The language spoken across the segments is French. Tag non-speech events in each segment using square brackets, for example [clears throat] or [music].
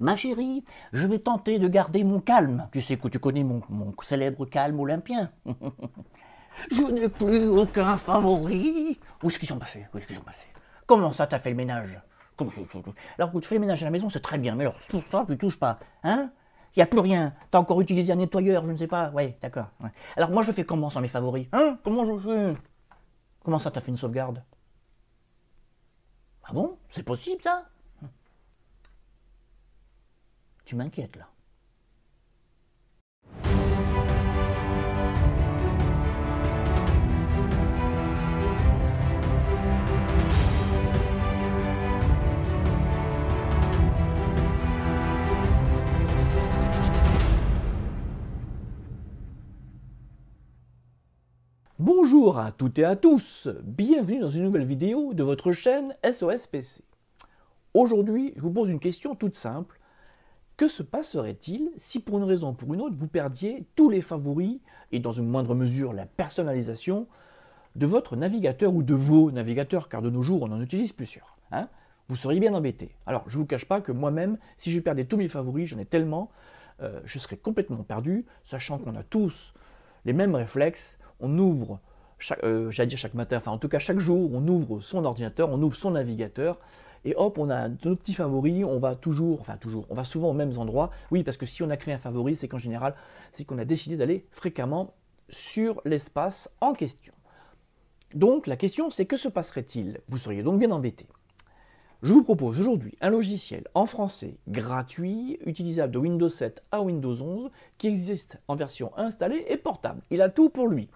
Ma chérie, je vais tenter de garder mon calme. Tu sais que tu connais mon, célèbre calme olympien. [laughs] je n'ai plus aucun favori. Où est-ce qu'ils sont passés Où Comment ça t'as fait le ménage alors que tu fais le ménage à la maison, c'est très bien, mais alors tout ça, tu touches pas. Hein Il n'y a plus rien. T'as encore utilisé un nettoyeur, je ne sais pas. Ouais, d'accord. Alors moi, je fais comment sans mes favoris Hein Comment je fais Comment ça, t'as fait une sauvegarde Ah bon C'est possible ça tu m'inquiètes là. Bonjour à toutes et à tous, bienvenue dans une nouvelle vidéo de votre chaîne SOS PC. Aujourd'hui, je vous pose une question toute simple que se passerait-il si pour une raison ou pour une autre, vous perdiez tous les favoris et dans une moindre mesure la personnalisation de votre navigateur ou de vos navigateurs, car de nos jours on en utilise plusieurs hein Vous seriez bien embêté. Alors je ne vous cache pas que moi-même, si je perdais tous mes favoris, j'en ai tellement, euh, je serais complètement perdu, sachant qu'on a tous les mêmes réflexes, on ouvre, euh, j'allais dire chaque matin, enfin en tout cas chaque jour, on ouvre son ordinateur, on ouvre son navigateur, et hop, on a nos petits favoris, on va toujours, enfin toujours, on va souvent aux mêmes endroits. Oui, parce que si on a créé un favori, c'est qu'en général, c'est qu'on a décidé d'aller fréquemment sur l'espace en question. Donc la question c'est que se passerait-il Vous seriez donc bien embêté. Je vous propose aujourd'hui un logiciel en français gratuit, utilisable de Windows 7 à Windows 11, qui existe en version installée et portable. Il a tout pour lui.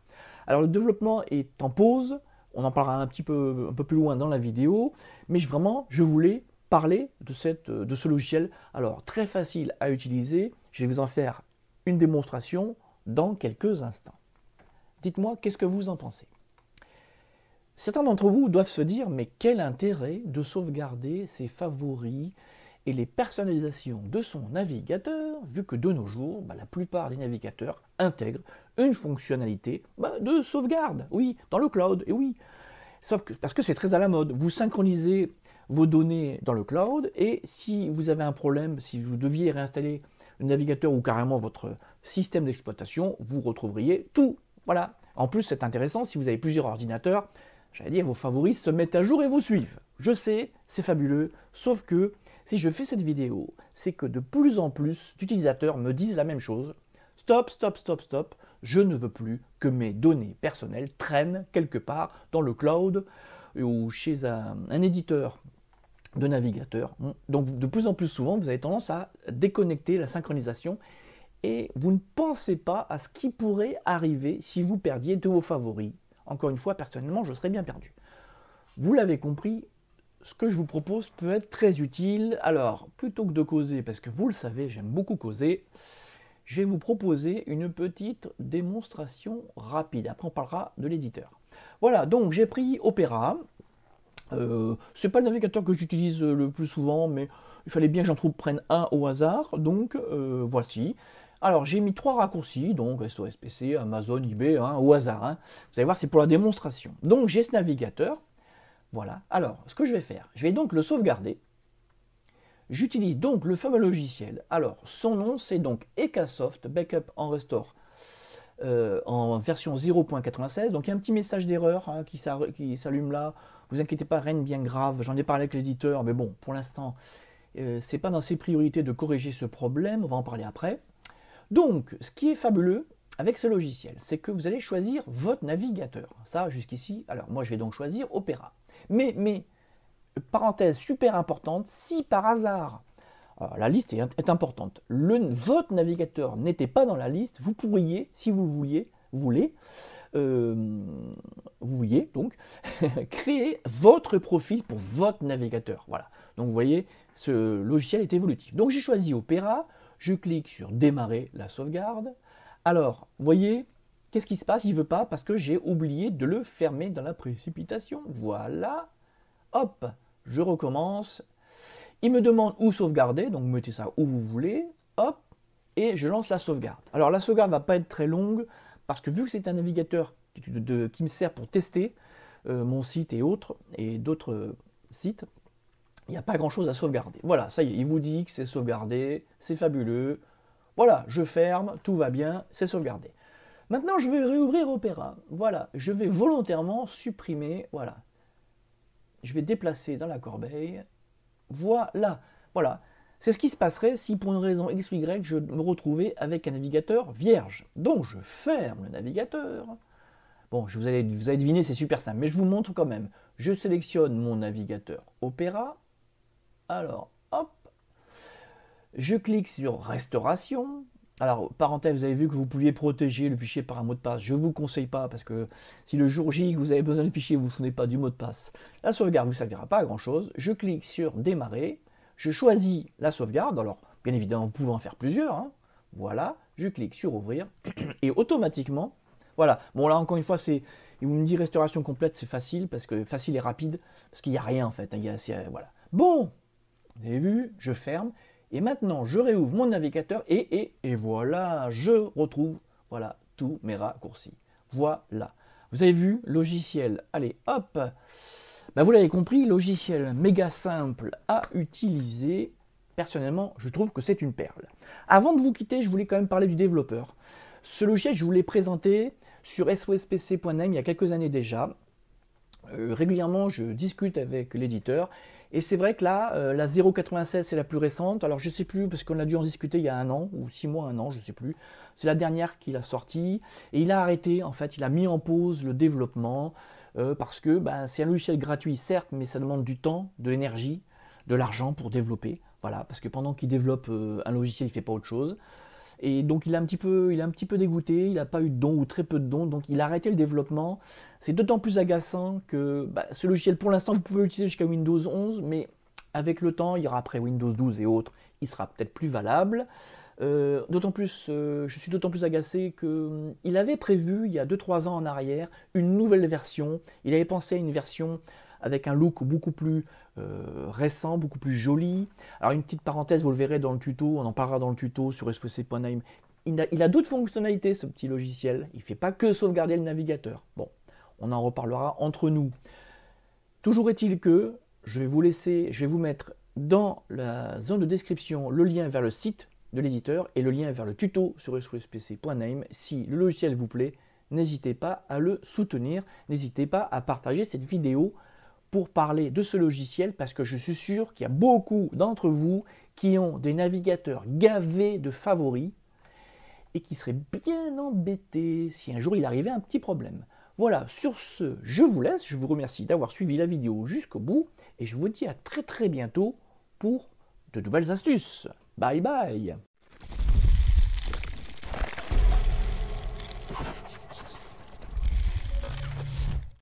Alors le développement est en pause, on en parlera un petit peu, un peu plus loin dans la vidéo, mais vraiment, je voulais parler de, cette, euh, de ce logiciel. Alors, très facile à utiliser, je vais vous en faire une démonstration dans quelques instants. Dites-moi, qu'est-ce que vous en pensez Certains d'entre vous doivent se dire, mais quel intérêt de sauvegarder ses favoris et les personnalisations de son navigateur vu que de nos jours, bah, la plupart des navigateurs intègrent une fonctionnalité bah, de sauvegarde, oui, dans le cloud, et oui. Sauf que, parce que c'est très à la mode, vous synchronisez vos données dans le cloud, et si vous avez un problème, si vous deviez réinstaller le navigateur ou carrément votre système d'exploitation, vous retrouveriez tout. Voilà. En plus, c'est intéressant, si vous avez plusieurs ordinateurs, j'allais dire, vos favoris se mettent à jour et vous suivent. Je sais, c'est fabuleux, sauf que si je fais cette vidéo, c'est que de plus en plus d'utilisateurs me disent la même chose. Stop, stop, stop, stop, je ne veux plus que mes données personnelles traînent quelque part dans le cloud ou chez un, éditeur de navigateur. Donc de plus en plus souvent, vous avez tendance à déconnecter la synchronisation et vous ne pensez pas à ce qui pourrait arriver si vous perdiez de vos favoris. Encore une fois, personnellement, je serais bien perdu. Vous l'avez compris, ce que je vous propose peut être très utile. Alors, plutôt que de causer, parce que vous le savez, j'aime beaucoup causer, je vais vous proposer une petite démonstration rapide. Après, on parlera de l'éditeur. Voilà, donc j'ai pris Opera. Euh, c'est pas le navigateur que j'utilise euh, le plus souvent, mais il fallait bien que j'en trouve prenne un au hasard. Donc euh, voici. Alors j'ai mis trois raccourcis, donc SOSPC, Amazon, eBay, hein, au hasard. Hein. Vous allez voir, c'est pour la démonstration. Donc j'ai ce navigateur. Voilà, alors ce que je vais faire, je vais donc le sauvegarder. J'utilise donc le fameux logiciel. Alors, son nom, c'est donc EcaSoft Backup en Restore euh, en version 0.96. Donc, il y a un petit message d'erreur hein, qui s'allume là. Vous inquiétez pas, rien de bien grave. J'en ai parlé avec l'éditeur, mais bon, pour l'instant, euh, c'est pas dans ses priorités de corriger ce problème. On va en parler après. Donc, ce qui est fabuleux avec ce logiciel, c'est que vous allez choisir votre navigateur. Ça, jusqu'ici, alors moi, je vais donc choisir Opera. Mais, parenthèse super importante, si par hasard, euh, la liste est, importante, le, votre navigateur n'était pas dans la liste, vous pourriez, si vous vouliez, voulez, euh, vous voyez donc [laughs] créer votre profil pour votre navigateur. Voilà. Donc vous voyez, ce logiciel est évolutif. Donc j'ai choisi Opera, je clique sur démarrer la sauvegarde. Alors, vous voyez, Qu'est-ce qui se passe Il ne veut pas parce que j'ai oublié de le fermer dans la précipitation. Voilà. Hop, je recommence. Il me demande où sauvegarder, donc mettez ça où vous voulez. Hop, et je lance la sauvegarde. Alors la sauvegarde ne va pas être très longue parce que vu que c'est un navigateur qui, me sert pour tester euh, mon site et autres et d'autres euh, sites, il n'y a pas grand chose à sauvegarder. Voilà, ça y est, il vous dit que c'est sauvegardé, c'est fabuleux. Voilà, je ferme, tout va bien, c'est sauvegardé. Maintenant, je vais réouvrir Opera. Voilà, je vais volontairement supprimer, voilà. Je vais déplacer dans la corbeille. Voilà, voilà. C'est ce qui se passerait si pour une raison X ou Y, je me retrouvais avec un navigateur vierge. Donc, je ferme le navigateur. Bon, je vous, allez, vous deviné, c'est super simple, mais je vous montre quand même. Je sélectionne mon navigateur Opera. Alors, hop, je clique sur Restauration. Alors, parenthèse, vous avez vu que vous pouviez protéger le fichier par un mot de passe. Je ne vous conseille pas parce que si le jour J vous avez besoin du fichier, vous ne vous souvenez pas du mot de passe, la sauvegarde ne vous servira pas à grand chose. Je clique sur démarrer, je choisis la sauvegarde. Alors, bien évidemment, vous pouvez en faire plusieurs. Hein. Voilà, je clique sur ouvrir [clears throat] et automatiquement, voilà. Bon, là encore une fois, c'est. Vous me dit « restauration complète, c'est facile parce que facile et rapide parce qu'il n'y a rien en fait. Hein. Il y a, euh, voilà. Bon, vous avez vu, je ferme et maintenant, je réouvre mon navigateur et, et, voilà, je retrouve voilà, tous mes raccourcis. Voilà. Vous avez vu, logiciel. Allez, hop ben, Vous l'avez compris, logiciel méga simple à utiliser. Personnellement, je trouve que c'est une perle. Avant de vous quitter, je voulais quand même parler du développeur. Ce logiciel, je vous l'ai présenté sur sospc.name il y a quelques années déjà. Euh, régulièrement, je discute avec l'éditeur et c'est vrai que là, euh, la 0,96, est la plus récente. Alors, je ne sais plus, parce qu'on a dû en discuter il y a un an, ou six mois, un an, je ne sais plus. C'est la dernière qu'il a sortie. Et il a arrêté, en fait, il a mis en pause le développement, euh, parce que ben, c'est un logiciel gratuit, certes, mais ça demande du temps, de l'énergie, de l'argent pour développer. Voilà, parce que pendant qu'il développe euh, un logiciel, il ne fait pas autre chose. Et donc il a un petit peu, il est un petit peu dégoûté, il n'a pas eu de dons ou très peu de dons, donc il a arrêté le développement. C'est d'autant plus agaçant que bah, ce logiciel, pour l'instant, vous pouvez l'utiliser jusqu'à Windows 11, mais avec le temps, il y aura après Windows 12 et autres, il sera peut-être plus valable. Euh, d'autant plus, euh, je suis d'autant plus agacé qu'il hum, il avait prévu, il y a 2-3 ans en arrière, une nouvelle version. Il avait pensé à une version avec un look beaucoup plus euh, récent, beaucoup plus joli. Alors une petite parenthèse, vous le verrez dans le tuto, on en parlera dans le tuto sur SPC.name. Il a, d'autres fonctionnalités ce petit logiciel, il ne fait pas que sauvegarder le navigateur. Bon, on en reparlera entre nous. Toujours est-il que je vais vous laisser, je vais vous mettre dans la zone de description le lien vers le site de l'éditeur et le lien vers le tuto sur spc.name. Si le logiciel vous plaît, n'hésitez pas à le soutenir, n'hésitez pas à partager cette vidéo pour parler de ce logiciel parce que je suis sûr qu'il y a beaucoup d'entre vous qui ont des navigateurs gavés de favoris et qui seraient bien embêtés si un jour il arrivait un petit problème. Voilà, sur ce, je vous laisse, je vous remercie d'avoir suivi la vidéo jusqu'au bout et je vous dis à très très bientôt pour de nouvelles astuces. Bye bye